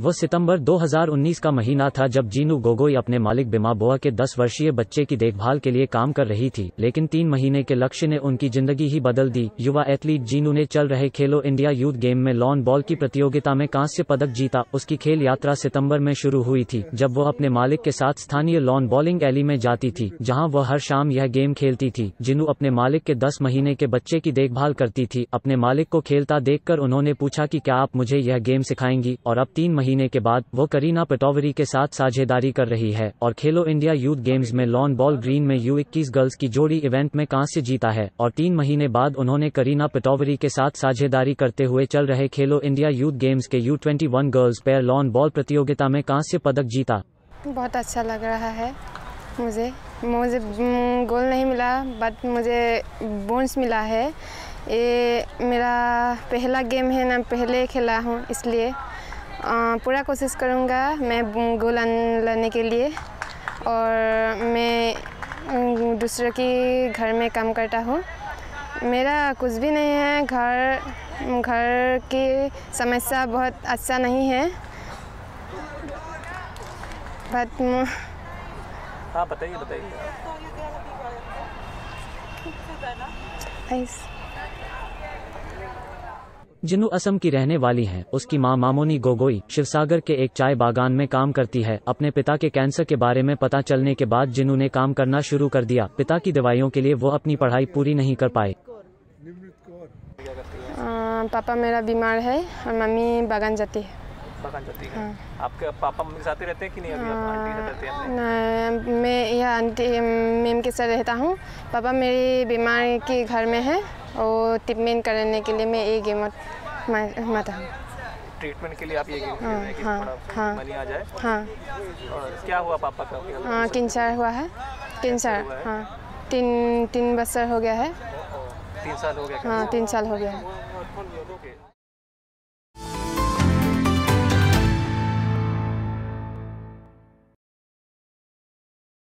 वो सितंबर 2019 का महीना था जब जीनू गोगोई अपने मालिक बिमा बोआ के 10 वर्षीय बच्चे की देखभाल के लिए काम कर रही थी लेकिन तीन महीने के लक्ष्य ने उनकी जिंदगी ही बदल दी युवा एथलीट जीनू ने चल रहे खेलो इंडिया यूथ गेम में लॉन बॉल की प्रतियोगिता में कांस्य पदक जीता उसकी खेल यात्रा सितम्बर में शुरू हुई थी जब वो अपने मालिक के साथ स्थानीय लॉन बॉलिंग एली में जाती थी जहाँ वह हर शाम यह गेम खेलती थी जिनू अपने मालिक के दस महीने के बच्चे की देखभाल करती थी अपने मालिक को खेलता देख उन्होंने पूछा की क्या आप मुझे यह गेम सिखाएंगी और अब तीन महीने के बाद वो करीना पटोवरी के साथ साझेदारी कर रही है और खेलो इंडिया यूथ गेम्स में लॉन बॉल ग्रीन में यू इक्कीस गर्ल्स की जोड़ी इवेंट में कांस्य जीता है और तीन महीने बाद उन्होंने करीना पटोवरी के साथ साझेदारी करते हुए चल रहे खेलो इंडिया यूथ गेम्स के U twenty one girls pair lawn ball प्रतियोगिता में कांस्य पदक जीता बहुत अच्छा लग रहा है मुझे मुझे गोल नहीं मिला बट मुझे बोन्स मिला है ये मेरा पहला गेम है ना पहले खेला हूँ इसलिए पूरा कोशिश करूँगा मैं गोल लाने के लिए और मैं दूसरे के घर में काम करता हूँ मेरा कुछ भी नहीं है घर घर की समस्या बहुत अच्छा नहीं है बट हाँ बताइए बताइए जिनू असम की रहने वाली हैं उसकी मां मामोनी गोगोई शिवसागर के एक चाय बागान में काम करती है अपने पिता के कैंसर के बारे में पता चलने के बाद जिनू ने काम करना शुरू कर दिया पिता की दवाइयों के लिए वो अपनी पढ़ाई पूरी नहीं कर पाए पापा मेरा बीमार है और मम्मी बागान जाती है बागान जाती है हाँ। आपके पापा मम्मी साथ ही रहते हैं कि नहीं अभी आप आंटी रहते हैं मैं यह आंटी मैम के साथ रहता हूँ पापा मेरी बीमार के घर में है और ट्रीटमेंट करने के लिए मैं ये गेम माता हूँ ट्रीटमेंट के लिए आप ये गेम हाँ हाँ हाँ आ जाए हाँ और क्या हुआ पापा का हाँ कैंसर हुआ है कैंसर हाँ तीन तीन बरस हो गया है तीन साल हो गया हाँ तीन साल हो गया है